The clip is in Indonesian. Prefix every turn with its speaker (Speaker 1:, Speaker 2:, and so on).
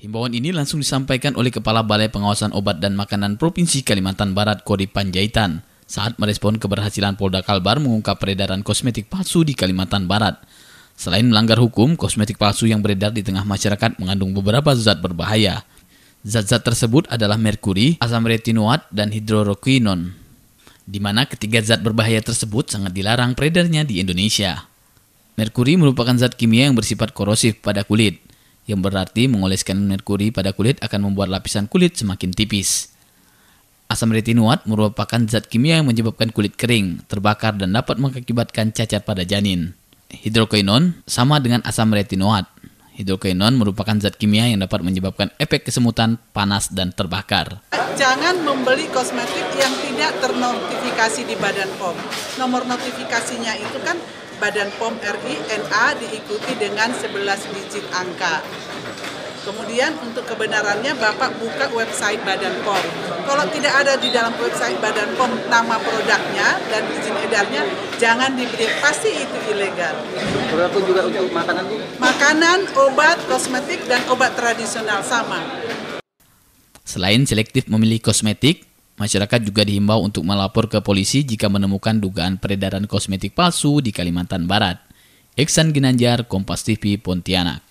Speaker 1: Himbauan ini langsung disampaikan oleh Kepala Balai Pengawasan Obat dan Makanan Provinsi Kalimantan Barat Kodi Panjaitan saat merespon keberhasilan Polda Kalbar mengungkap peredaran kosmetik palsu di Kalimantan Barat. Selain melanggar hukum, kosmetik palsu yang beredar di tengah masyarakat mengandung beberapa zat berbahaya. Zat-zat tersebut adalah merkuri, asam retinoat, dan hidroroquinon, di mana ketiga zat berbahaya tersebut sangat dilarang peredarnya di Indonesia. Merkuri merupakan zat kimia yang bersifat korosif pada kulit yang berarti mengoleskan merkuri pada kulit akan membuat lapisan kulit semakin tipis. Asam retinoat merupakan zat kimia yang menyebabkan kulit kering, terbakar, dan dapat mengakibatkan cacat pada janin. Hidrokinon sama dengan asam retinoat. Hidrokinon merupakan zat kimia yang dapat menyebabkan efek kesemutan, panas, dan terbakar.
Speaker 2: Jangan membeli kosmetik yang tidak ternotifikasi di Badan POM. Nomor notifikasinya itu kan Badan POM RI NA diikuti dengan 11 digit angka. Kemudian untuk kebenarannya Bapak buka website Badan POM. Kalau tidak ada di dalam website Badan POM nama produknya dan izin edarnya, jangan diberi, pasti itu ilegal. Berlaku juga untuk makanan? Makanan, obat, kosmetik, dan obat tradisional sama.
Speaker 1: Selain selektif memilih kosmetik, Masyarakat juga dihimbau untuk melapor ke polisi jika menemukan dugaan peredaran kosmetik palsu di Kalimantan Barat. Eksan Ginanjar, Kompas TV, Pontianak.